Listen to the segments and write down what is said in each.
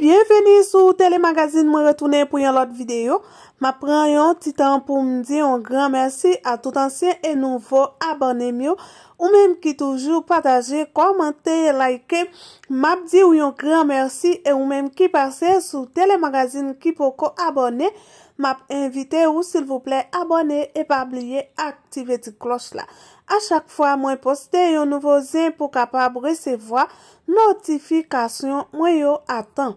Bienveni sou telemagazin mwen retounen pou yon lot videyo Ma pran yon titan pou mdi yon gran mersi a tout ansyen e nouvo abonem yo Ou menm ki toujou pataje, komente, like, map di yon gran mersi Ou menm ki pase sou telemagazin ki pou ko abonem M ap invite ou sil vouple abone e pa bliye aktive di klos la. A chak fwa mwen poste yon nouvo zin pou kapab resevoa notifikasyon mwen yo atan.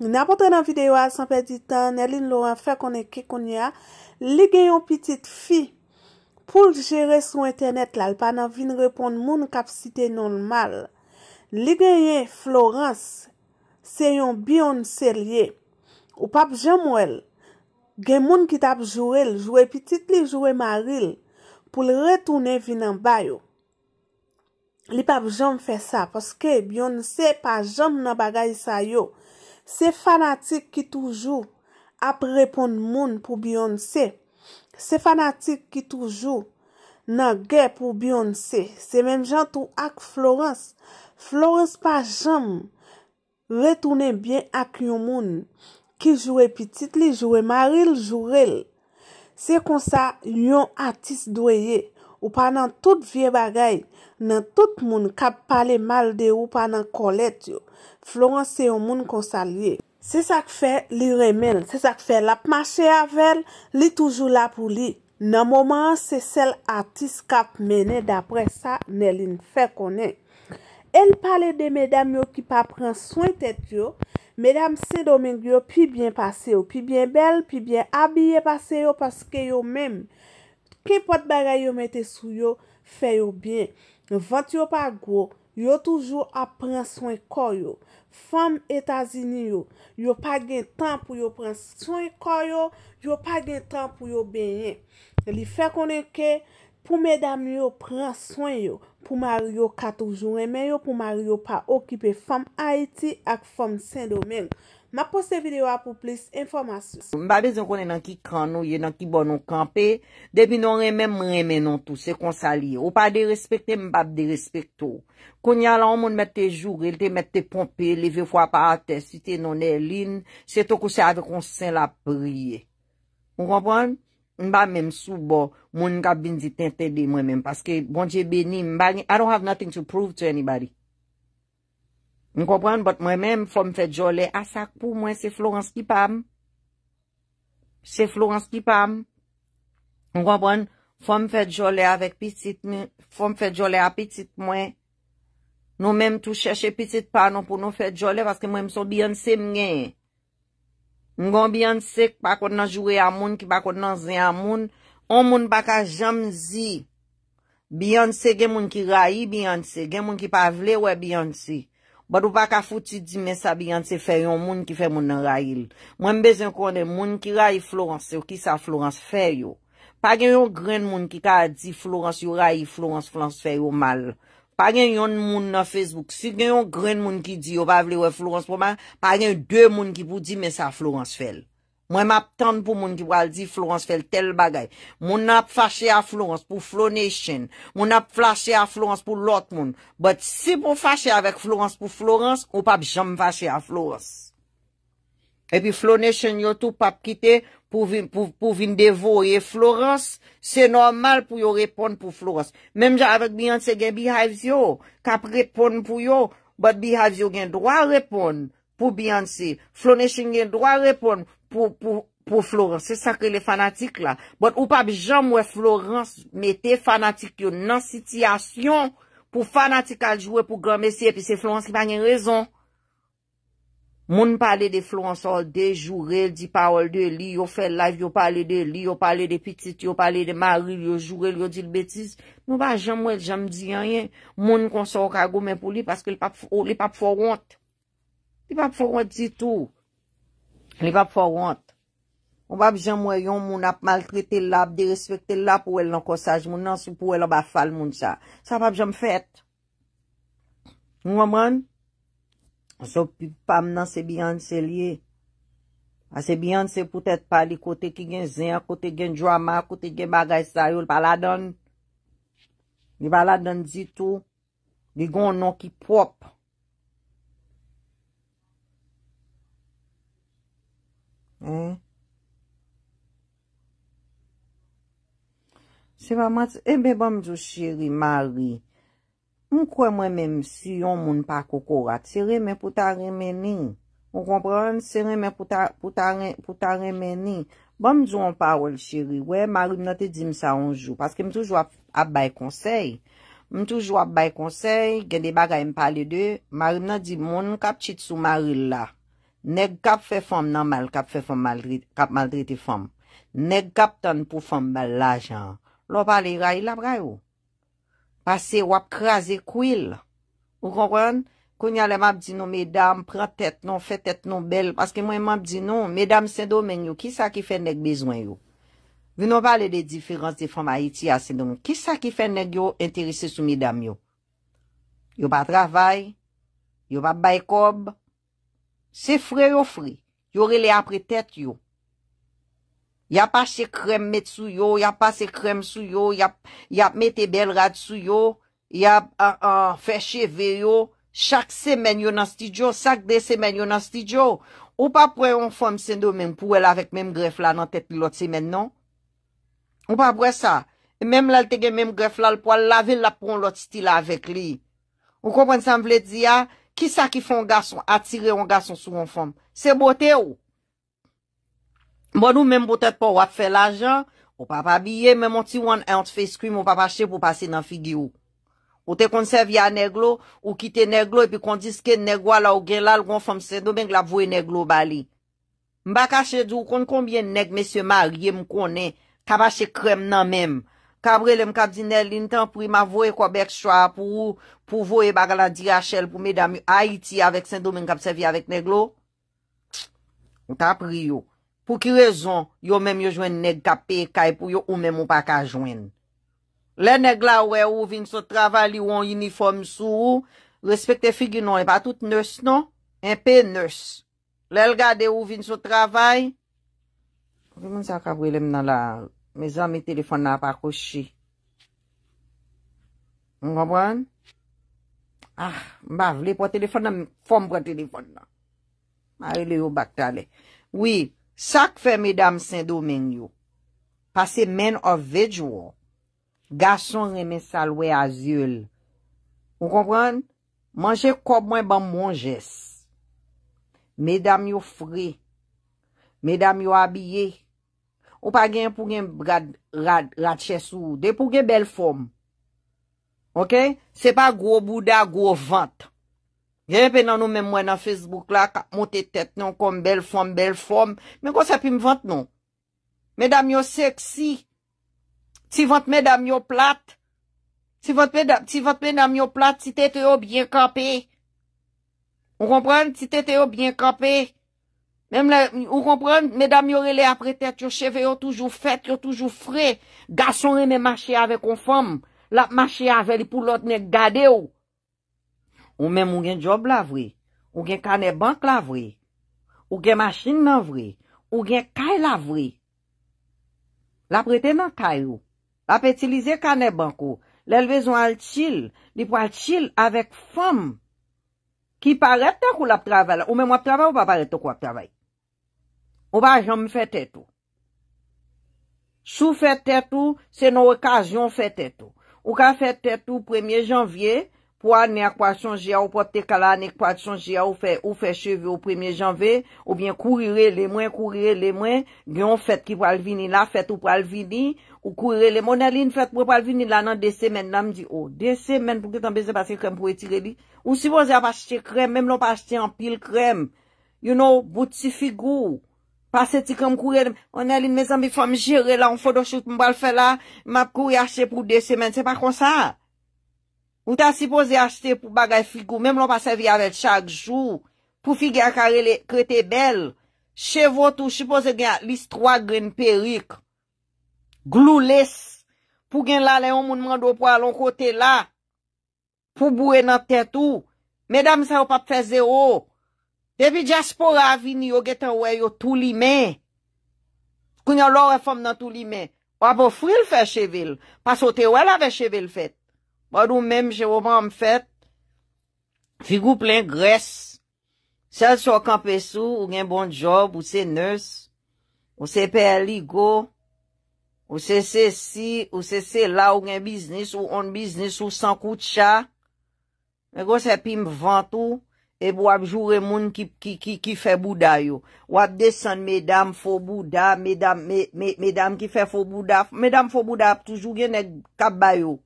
N apote nan videyo a sanpe di tan, elin lor an fe konen kekoun ya. Li gen yon pitit fi pou jere sou internet la. El pa nan vin repon moun kapisite non mal. Li gen yon Florence se yon Beyoncé liye ou pap Jamuel. Gen moun ki tap jowel, jowel pitit li jowel maril, pou l retounen vi nan bayo. Li pap jom fe sa, poske Beyoncé pa jom nan bagay sa yo. Se fanatik ki toujou ap repoun moun pou Beyoncé. Se fanatik ki toujou nan gen pou Beyoncé. Se menjantou ak Florence. Florence pa jom retounen biyen ak yon moun. Ki jwè pitit li jwè maril jwèl. Se konsa yon atis dweye ou panan tout vie bagay nan tout moun kap pale mal de ou panan kolet yo. Florens se yon moun konsa liye. Se sak fe li remen, se sak fe lap mache avel, li toujou la pou li. Nan mouman se sel atis kap mene dapre sa ne lin fe konen. El pale de medam yo ki pa pran swen tet yo. Mèdame Saint-Domingue yo pi bien pase yo, pi bien bel, pi bien abye pase yo, paske yo mèm, ki pot bagay yo mète sou yo, fe yo bè. Nè vant yo pa gwo, yo toujou apren swen kò yo. Fèm Etazini yo, yo pa gen tan pou yo pren swen kò yo, yo pa gen tan pou yo bè. Nè li fè konen ke, pou mè dam yo pran son yo, pou mè yo katou joun remè yo, pou mè yo pa okipe fèm Haiti ak fèm Saint-Domingue. Ma poste videwa pou plis informasyon. Mbèbe zon konen nan ki kran nou, yon nan ki bon nou kampe, debi nou remè mremen nou tou, se konsali. Ou pa de respekte mbèbe de respekte ou. Kon yal an moun mète jouri, mète pompe, leve fwa pa ate, siten nou ne lin, se to kousè avè konsen la priye. Moun kompon? N ba mèm sou bo, moun n ka bin di tentè de mwen mèm, paske bonje be ni mba ni, I don't have nothing to prove to anybody. N kopan, but mwen mèm fòm fè djole, asak pou mwen se Florence Kipam. Se Florence Kipam. N kopan, fòm fè djole avèk pitit mwen, fòm fè djole apitit mwen, nou mèm tou chèche pitit panon pou nou fè djole, paske mwen mson biyon se mnenye. Mgon Beyoncé pa kod nan jure a moun ki pa kod nan zen a moun, on moun pa ka jamzi Beyoncé gen moun ki rayi Beyoncé, gen moun ki pa vle we Beyoncé. Bado pa ka fouti di mesa Beyoncé fè yon moun ki fè moun nan rayil. Mwen bezen konde moun ki rayi Florence yo ki sa Florence fè yo. Pa gen yon gren moun ki ta di Florence yo rayi Florence, Florence fè yo mal. Pa gen yon moun na Facebook, si gen yon gren moun ki di yo pa vle we Florence pou man, pa gen yon de moun ki pou di me sa Florence fell. Mwen map tan pou moun ki pou al di Florence fell tel bagay. Moun ap fache a Florence pou FloNation, moun ap fache a Florence pou lot moun. But si pou fache avek Florence pou Florence, ou pap jom fache a Florence. E pi FloNation yo tou pap kite... pou vin devoye Florence, se normal pou yo repon pou Florence. Mem jan avèk Beyoncé gen Behavio, kap repon pou yo, but Behavio gen drwa repon pou Beyoncé. Florentin gen drwa repon pou Florence. Se sakre le fanatik la. But ou pa bi jan mwen Florence, me te fanatik yo nan sityasyon, pou fanatik aljouwe pou Grand Messie, se Florence ki man gen rezon. Moun pale de Floransol, de Jourel, di parol de li, yo fe lav, yo pale de li, yo pale de Petit, yo pale de Marie, yo Jourel, yo di l betis. Moun pa jem wè, jem di yanyen, moun konsor kagoumen pou li, paske li pape forwant. Oh, li pape forwant di tou. Li pape forwant. Moun pa jem wè, yon moun ap maltrete l ap, de respecte l ap, ou el lankosaj, moun ansi pou el abafal moun sa. Sa pape jem fèt. Moun wè moun? An so pi pam nan sebyan se liye. A sebyan se pou tèt pa li kote ki gen zè, kote gen drama, kote gen bagay sayol. Paladon. Li paladon zi tou. Li gon non ki pop. Hè? Eh? Seba mat, ebe eh, bom zo shiri mari. Mwen kwen mwen men msiyon moun pa kokorat. Se remen pou ta remeni. Mwen kompran, se remen pou ta remeni. Bon mdou an pawel chiri, wè marib nan te di msa anjou. Paske m toujwa ap bay konsey. M toujwa ap bay konsey, gen de bagay m pale de. Marib nan di moun, kap chit sou maril la. Ne kap fe fom nan mal, kap fe fom maldriti fom. Ne kap ton pou fom mal la jan. Lo pale ray la prayo. Pase wap kraze kouil, ou konwen, konye aleman di nou, medam, pran tet nou, fe tet nou bel, paske mwen man di nou, medam sen domen yo, ki sa ki fè nèk bezwen yo? Vi nou valè de diferans de fòm Haiti a sen domen, ki sa ki fè nèk yo enterise sou medam yo? Yo pa travay, yo pa baykob, se frè yo frè, yo rele apre tet yo. Ya pa se krem met sou yo, ya pa se krem sou yo, ya met e bel rad sou yo, ya fe cheve yo, chak semen yo nan stidjo, chak de semen yo nan stidjo. Ou pa pre yon fom sendo men pou el avek menm gref la nan tet pilot semen non? Ou pa pre sa? E Mem lal tege menm gref la lpwa lave la pon lot sti la avek li. Ou kompwen sa m vle di ya? Ki sa ki fon gason atire yon gason sou yon fom? Se bote ou? Mwen ou men bo tèt pa wap fè la jan, ou pa pa biye, men mwen ti wan ent face cream, ou pa pa chè pou pase nan figi ou. Ou te kon servya neglo, ou kite neglo, epi kon diske negwa la ou gen la, l kon fòm Sèndomèng la vòe neglo bali. Mba ka chè djou kon konbyen neg M. Mariem konen, kaba chè krem nan men. Kabre lem kabzine lintan pri ma vòe kobek chwa, pou vòe baga la dirachel pou me dami Haiti avèk Sèndomèng kabsevi avèk neglo. Ou ta pri yo. pou ki rezon, yo menm yo jwen neg ka pekay pou yo ou menm ou pa ka jwen. Le neg la we ou vin sou travay li ou an uniform sou, respekte figi non, e pa tout ners non, e pe ners. Le lgade ou vin sou travay, pou ki moun sa kabwilem nan la, me zan mi telefon nan pa koshi. Mwen gomran? Ah, mbav, li pou telefon nan, fom pou telefon nan. A, li ou bakta le. Oui, Sak fè mè dam sèndou men yo. Pase men avèdjou. Gason remè salwè azye. Ou kompran? Manjè kobwen ban manjès. Mè dam yo frè. Mè dam yo abye. Ou pa gen pou gen rad chè sou. De pou gen bel fòm. Ok? Se pa gwo bouda, gwo vant. Yen pe nan nou men mwen nan Facebook la, ka mote tet nou kom bel fom, bel fom. Men kon se pi m vant nou? Medam yo seksi, ti vant medam yo plat, ti vant medam yo plat, si tete yo bien kapi. Ou kompran? Si tete yo bien kapi. Men m la, ou kompran? Medam yo re le apre tet, yo cheve yo toujou fet, yo toujou fre. Gason re me mache ave kon fom. La mache ave li pou lot ne gade yo. Ou men moun gen job la vri. Ou gen kane bank la vri. Ou gen masjin nan vri. Ou gen kay la vri. La prete nan kay ou. La petilize kane bank ou. Le lwezon al chil. Li pou al chil avèk fòm. Ki paret an kou la ptravè la. Ou men moun ptravè ou pa paret an kou ap travè. Ou pa jom fè tètou. Sou fè tètou, se nou okasyon fè tètou. Ou ka fè tètou premye janvyey, Pwa ne akpwa chonje a ou pot te kalan, ne akpwa chonje a ou fe cheve ou premye janve, ou bien kourire le mwen, kourire le mwen, gyon fèt ki pral vini la, fèt ou pral vini, ou kourire le mwen. On elin fèt pou pral vini la nan de semen, nan mdi o, oh, de semen pou kè tan bezè pasè krem pou etire li. Ou si bon zè ap achète krem, mèm lò ap achète an pil krem, you know, bouti figou, pasè ti krem kourire. On elin oh, me zanbi fòm jire la, on fòdò chout mbòl fè la, map kouri achè pou de semen, se pa konsa. Ou ta sipoze achete pou bagay figou, mem lon pa sevi avet chak jou, pou figi akarele krete bel, chevo tou, sipoze gen listroa gren perik, glou les, pou gen la le yon moun mando pou alon kote la, pou boue nan tete ou, medam sa ou pa pfeze ou, epi diaspora avini yo getan wè yo Toulimè, kwen yo lò reform nan Toulimè, wè bo fril fè chevel, pa sote wè la vè chevel fèt, Badou mèm jè wòman m fèt, figou plèn gres, sel sou akampesou, ou gen bon job, ou se nèrs, ou se perligo, ou se se si, ou se se la, ou gen biznis, ou on biznis, ou san koutcha, mè gò se pim vantou, e bo ap jure moun ki fè bouda yo. Ou ap desen mè dam fò bouda, mè dam ki fè fò bouda, mè dam fò bouda ap toujou gen ek kabay yo.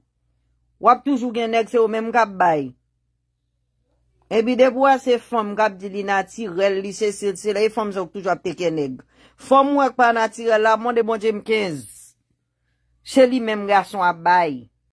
Wap toujou gen neg se ou menm gap bay. Ebi debwa se fom gap di li natirel li se sel se la e fom zok toujou ap te ken neg. Fom wak pa natirel la moun de bon jem 15. Se li menm gason ap bay.